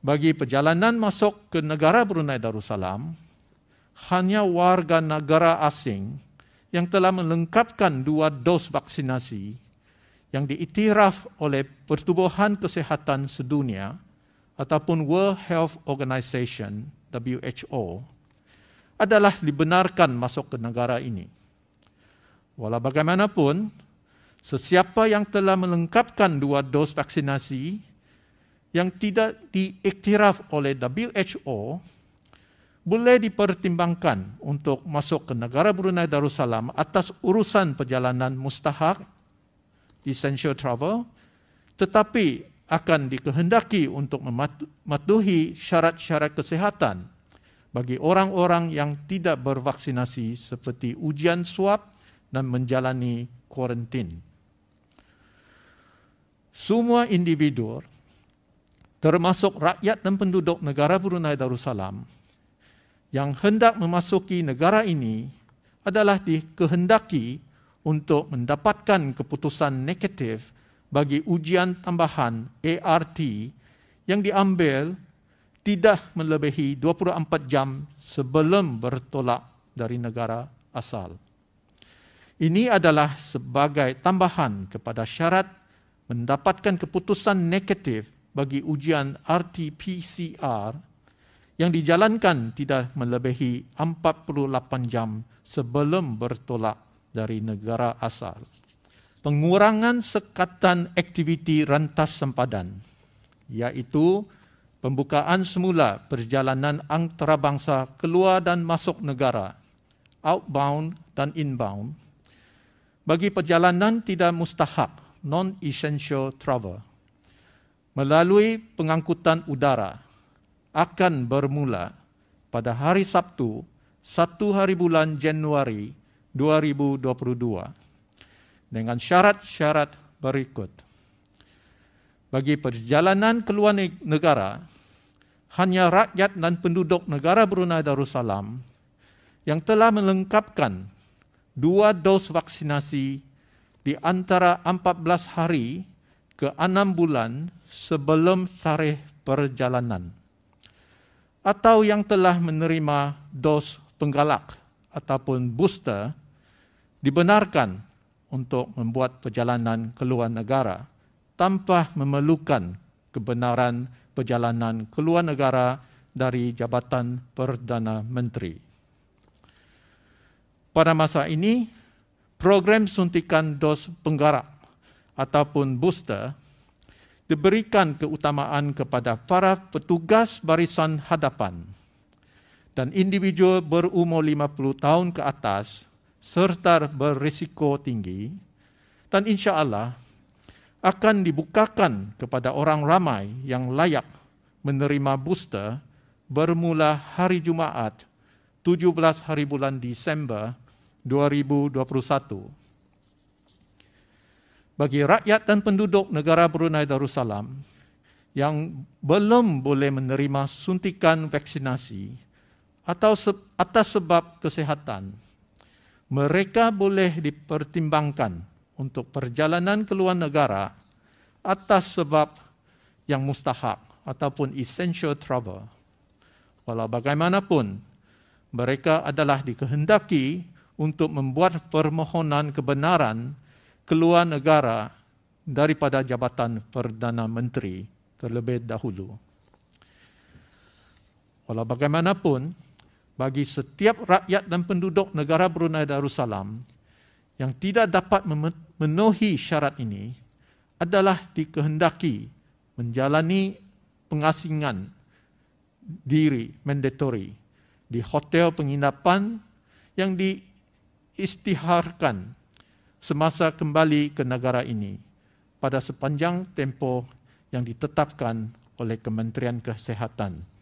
bagi perjalanan masuk ke negara Brunei Darussalam hanya warga negara asing yang telah melengkapkan dua dos vaksinasi yang diiktiraf oleh Pertubuhan Kesehatan Sedunia ataupun World Health Organization WHO adalah dibenarkan masuk ke negara ini. Walau bagaimanapun, sesiapa yang telah melengkapkan dua dos vaksinasi yang tidak diiktiraf oleh WHO boleh dipertimbangkan untuk masuk ke negara Brunei Darussalam atas urusan perjalanan mustahak essential travel tetapi akan dikehendaki untuk mematuhi syarat-syarat kesehatan bagi orang-orang yang tidak bervaksinasi seperti ujian swab dan menjalani kuarantin. Semua individu termasuk rakyat dan penduduk negara Brunei Darussalam yang hendak memasuki negara ini adalah dikehendaki untuk mendapatkan keputusan negatif bagi ujian tambahan ART yang diambil tidak melebihi 24 jam sebelum bertolak dari negara asal. Ini adalah sebagai tambahan kepada syarat mendapatkan keputusan negatif bagi ujian RT-PCR yang dijalankan tidak melebihi 48 jam sebelum bertolak dari negara asal. Pengurangan sekatan aktiviti rentas sempadan iaitu pembukaan semula perjalanan antarabangsa keluar dan masuk negara outbound dan inbound bagi perjalanan tidak mustahak non-essential travel melalui pengangkutan udara akan bermula pada hari Sabtu, satu hari bulan Januari 2022 dengan syarat-syarat berikut. Bagi perjalanan ke luar negara, hanya rakyat dan penduduk negara Brunei Darussalam yang telah melengkapkan dua dos vaksinasi di antara 14 hari ke enam bulan sebelum tarikh perjalanan atau yang telah menerima dos penggalak ataupun booster dibenarkan untuk membuat perjalanan ke luar negara tanpa memerlukan kebenaran perjalanan ke luar negara dari Jabatan Perdana Menteri. Pada masa ini, program suntikan dos penggalak ataupun booster diberikan keutamaan kepada para petugas barisan hadapan dan individu berumur 50 tahun ke atas serta berisiko tinggi dan insya Allah akan dibukakan kepada orang ramai yang layak menerima booster bermula hari Jumaat 17 hari bulan Disember 2021 bagi rakyat dan penduduk negara Brunei Darussalam yang belum boleh menerima suntikan vaksinasi atau se atas sebab kesehatan mereka boleh dipertimbangkan untuk perjalanan ke luar negara atas sebab yang mustahak ataupun essential travel walau bagaimanapun mereka adalah dikehendaki untuk membuat permohonan kebenaran keluar negara daripada jabatan Perdana Menteri terlebih dahulu. Walau bagaimanapun, bagi setiap rakyat dan penduduk negara Brunei Darussalam yang tidak dapat memenuhi syarat ini adalah dikehendaki menjalani pengasingan diri mandatory di hotel penginapan yang diistiharkan semasa kembali ke negara ini pada sepanjang tempoh yang ditetapkan oleh Kementerian Kesehatan.